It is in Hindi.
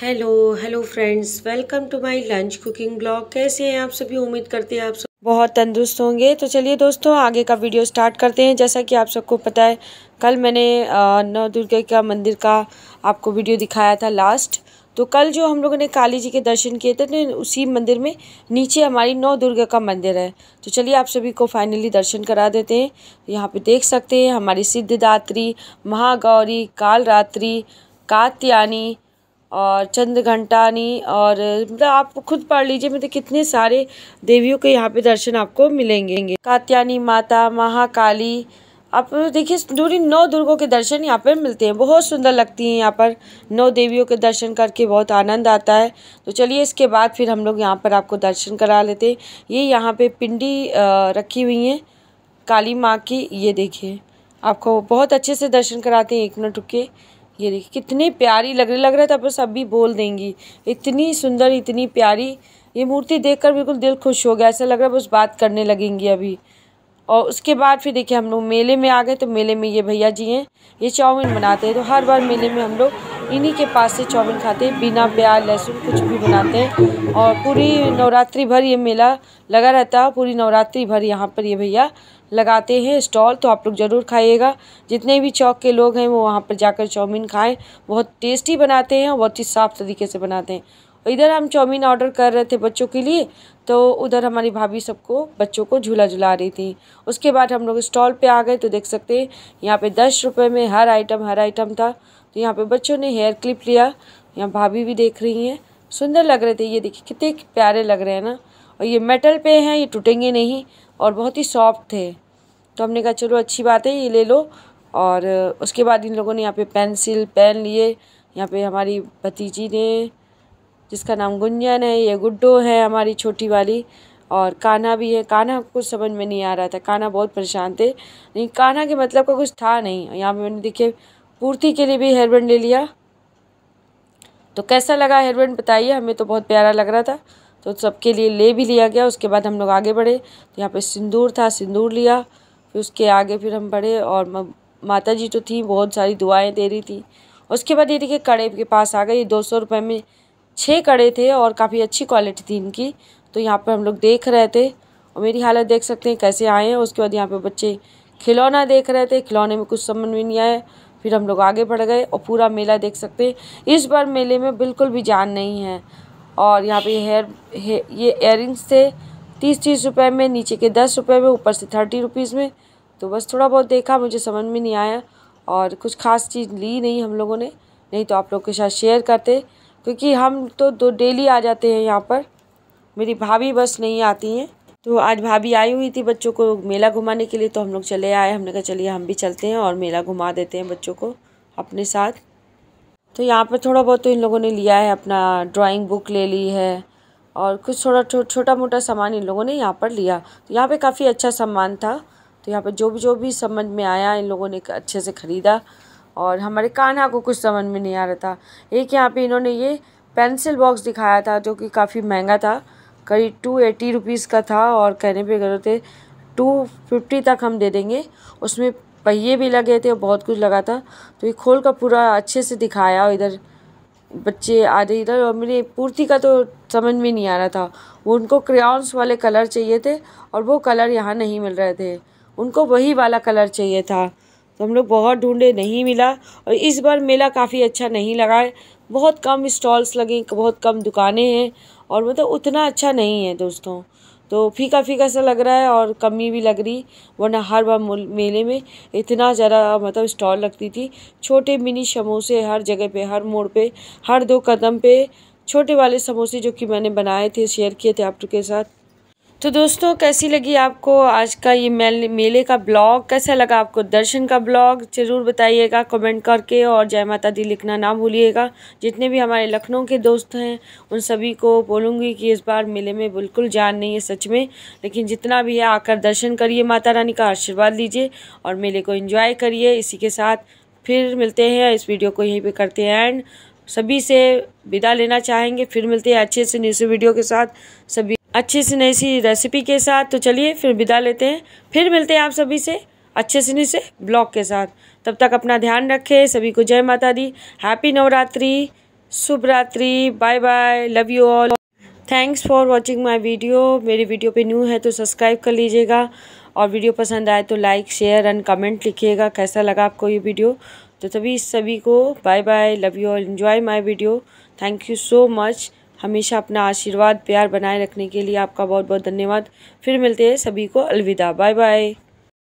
hello hello friends welcome to my lunch cooking blog कैसे हैं आप सभी उम्मीद करते हैं आप सब बहुत तंदुरुस्त होंगे तो चलिए दोस्तों आगे का वीडियो स्टार्ट करते हैं जैसा कि आप सबको पता है कल मैंने नव दुर्गा का मंदिर का आपको वीडियो दिखाया था लास्ट तो कल जो हम लोगों ने काली जी के दर्शन किए थे तो उसी मंदिर में नीचे हमारी नौ दुर्गा का मंदिर है तो चलिए आप सभी को फाइनली दर्शन करा देते हैं यहाँ पे देख सकते हैं हमारी सिद्धदात्री महागौरी कालरात्रि कात्यानी और घंटानी और मतलब आप खुद पढ़ लीजिए मतलब कितने सारे देवियों के यहाँ पे दर्शन आपको मिलेंगे कात्यानी माता महाकाली आप देखिए दूरी नौ दुर्गों के दर्शन यहाँ पर मिलते हैं बहुत सुंदर लगती हैं यहाँ पर नौ देवियों के दर्शन करके बहुत आनंद आता है तो चलिए इसके बाद फिर हम लोग यहाँ पर आपको दर्शन करा लेते हैं ये यहाँ पे पिंडी रखी हुई हैं काली माँ की ये देखिए आपको बहुत अच्छे से दर्शन कराते हैं एक मिनट रुके ये देखिए कितनी प्यारी लग रही लग रहा था पर अभी बोल देंगी इतनी सुंदर इतनी प्यारी ये मूर्ति देख बिल्कुल दिल खुश हो गया ऐसा लग रहा है बस बात करने लगेंगी अभी और उसके बाद फिर देखिए हम लोग मेले में आ गए तो मेले में ये भैया जी हैं ये चाउमीन बनाते हैं तो हर बार मेले में हम लोग इन्हीं के पास से चाउमीन खाते हैं बिना प्याज लहसुन कुछ भी बनाते हैं और पूरी नवरात्रि भर ये मेला लगा रहता है पूरी नवरात्रि भर यहाँ पर ये भैया लगाते हैं स्टॉल तो आप लोग ज़रूर खाइएगा जितने भी चौक के लोग हैं वो वहाँ पर जाकर चाउमीन खाएँ बहुत टेस्टी बनाते हैं और बहुत ही साफ़ तरीके से बनाते हैं इधर हम चाउमीन ऑर्डर कर रहे थे बच्चों के लिए तो उधर हमारी भाभी सबको बच्चों को झूला झुला रही थी उसके बाद हम लोग स्टॉल पे आ गए तो देख सकते हैं यहाँ पे दस रुपये में हर आइटम हर आइटम था तो यहाँ पे बच्चों ने हेयर क्लिप लिया यहाँ भाभी भी देख रही हैं सुंदर लग रहे थे ये देखिए कितने प्यारे लग रहे हैं ना और ये मेटल पे हैं ये टूटेंगे नहीं और बहुत ही सॉफ्ट थे तो हमने कहा चलो अच्छी बात है ये ले लो और उसके बाद इन लोगों ने यहाँ पे पेंसिल पेन लिए यहाँ पे हमारी भतीजी ने जिसका नाम गुंजन है ये गुड्डो है हमारी छोटी वाली और काना भी है काना कुछ समझ में नहीं आ रहा था काना बहुत परेशान थे लेकिन काना के मतलब का कुछ था नहीं यहाँ पे मैंने देखिए पूर्ति के लिए भी हेयरबैंड ले लिया तो कैसा लगा हेयरबैंड बताइए हमें तो बहुत प्यारा लग रहा था तो सबके लिए ले भी लिया गया उसके बाद हम लोग आगे बढ़े तो यहाँ पे सिंदूर था सिंदूर लिया फिर उसके आगे फिर हम बढ़े और माता जी तो थी बहुत सारी दुआएं दे रही थी उसके बाद ये देखिए कड़े के पास आ गए ये दो सौ रुपये में छः कड़े थे और काफ़ी अच्छी क्वालिटी थी इनकी तो यहाँ पर हम लोग देख रहे थे और मेरी हालत देख सकते हैं कैसे आए हैं उसके बाद यहाँ पर बच्चे खिलौना देख रहे थे खिलौने में कुछ समझ में नहीं आया फिर हम लोग आगे बढ़ गए और पूरा मेला देख सकते हैं इस बार मेले में बिल्कुल भी जान नहीं है और यहाँ पे हेयर ये ये एयरिंग्स थे तीस तीस रुपये में नीचे के दस रुपये में ऊपर से थर्टी रुपीज़ में तो बस थोड़ा बहुत देखा मुझे समझ में नहीं आया और कुछ खास चीज़ ली नहीं हम लोगों ने नहीं तो आप लोग के साथ शेयर करते क्योंकि हम तो दो डेली आ जाते हैं यहाँ पर मेरी भाभी बस नहीं आती हैं तो आज भाभी आई हुई थी बच्चों को मेला घुमाने के लिए तो हम लोग चले आए हमने कहा चलिए हम भी चलते हैं और मेला घुमा देते हैं बच्चों को अपने साथ तो यहाँ पर थोड़ा बहुत तो इन लोगों ने लिया है अपना ड्राइंग बुक ले ली है और कुछ थोड़ा छो, छोटा मोटा सामान इन लोगों ने यहाँ पर लिया तो यहाँ पर काफ़ी अच्छा सामान था तो यहाँ पर जो भी जो भी समझ में आया इन लोगों ने अच्छे से ख़रीदा और हमारे कान्हा को कुछ समझ में नहीं आ रहा था एक यहाँ पे इन्होंने ये पेंसिल बॉक्स दिखाया था जो कि काफ़ी महंगा था करीब टू एटी रुपीज़ का था और कहने पे गए थे टू फिफ्टी तक हम दे देंगे उसमें पहिए भी लगे थे और बहुत कुछ लगा था तो ये खोल का पूरा अच्छे से दिखाया और इधर बच्चे आधे इधर और मेरी पूर्ति का तो समझ में नहीं आ रहा था वो उनको क्रेउन्स वाले कलर चाहिए थे और वो कलर यहाँ नहीं मिल रहे थे उनको वही वाला कलर चाहिए था तो हम लोग बहुत ढूंढे नहीं मिला और इस बार मेला काफ़ी अच्छा नहीं लगा है बहुत कम स्टॉल्स लगे बहुत कम दुकानें हैं और मतलब उतना अच्छा नहीं है दोस्तों तो फीका फीका सा लग रहा है और कमी भी लग रही वरना हर बार मेले में इतना ज़्यादा मतलब स्टॉल लगती थी छोटे मिनी समोसे हर जगह पे हर मोड़ पे हर दो कदम पे छोटे वाले समोसे जो कि मैंने बनाए थे शेयर किए थे आप लोग के साथ तो दोस्तों कैसी लगी आपको आज का ये मेले का ब्लॉग कैसा लगा आपको दर्शन का ब्लॉग ज़रूर बताइएगा कमेंट करके और जय माता दी लिखना ना भूलिएगा जितने भी हमारे लखनऊ के दोस्त हैं उन सभी को बोलूँगी कि इस बार मेले में बिल्कुल जान नहीं है सच में लेकिन जितना भी है आकर दर्शन करिए माता रानी का आशीर्वाद लीजिए और मेले को इन्जॉय करिए इसी के साथ फिर मिलते हैं इस वीडियो को यहीं पर करते हैं एंड सभी से विदा लेना चाहेंगे फिर मिलते हैं अच्छे से न्यूज़ वीडियो के साथ सभी अच्छी सी नई सी रेसिपी के साथ तो चलिए फिर विदा लेते हैं फिर मिलते हैं आप सभी से अच्छे से से ब्लॉग के साथ तब तक अपना ध्यान रखें सभी को जय माता दी हैप्पी नवरात्रि शुभ रात्रि bye bye love you all thanks for watching my video मेरी वीडियो पे न्यू है तो सब्सक्राइब कर लीजिएगा और वीडियो पसंद आए तो लाइक शेयर एंड कमेंट लिखिएगा कैसा लगा आपको ये वीडियो तो तभी सभी को bye bye love you all enjoy my video thank you so much हमेशा अपना आशीर्वाद प्यार बनाए रखने के लिए आपका बहुत बहुत धन्यवाद फिर मिलते हैं सभी को अलविदा बाय बाय